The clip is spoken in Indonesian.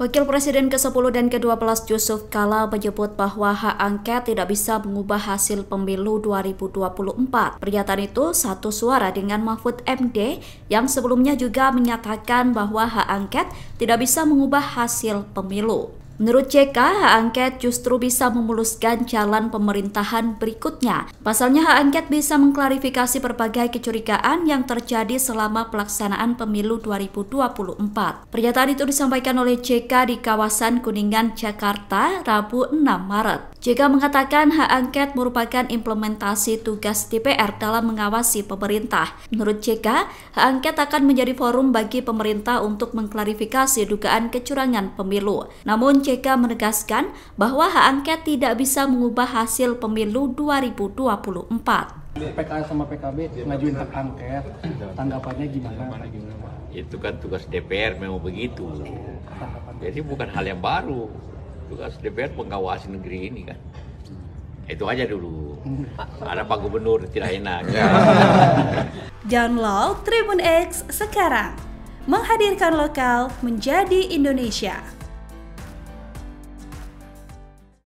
Wakil Presiden ke-10 dan ke-12 Yusuf Kala menyebut bahwa hak angket tidak bisa mengubah hasil pemilu 2024. Pernyataan itu satu suara dengan Mahfud MD yang sebelumnya juga menyatakan bahwa hak angket tidak bisa mengubah hasil pemilu. Menurut JK, hak angket justru bisa memuluskan jalan pemerintahan berikutnya. Pasalnya hak angket bisa mengklarifikasi berbagai kecurigaan yang terjadi selama pelaksanaan pemilu 2024. Pernyataan itu disampaikan oleh JK di kawasan Kuningan, Jakarta, Rabu 6 Maret. JK mengatakan hak angket merupakan implementasi tugas DPR dalam mengawasi pemerintah. Menurut JK, hak angket akan menjadi forum bagi pemerintah untuk mengklarifikasi dugaan kecurangan pemilu. Namun, OJK menegaskan bahwa hak angket tidak bisa mengubah hasil pemilu 2024. PKS sama PKB ngajuin hak angket, tanggapannya gimana? Itu kan tugas DPR memang begitu. Jadi bukan hal yang baru. Tugas DPR mengawasi negeri ini kan. Itu aja dulu. Ada Pak Gubernur tidak enak. Ya. Download Tribun X sekarang. Menghadirkan lokal menjadi Indonesia.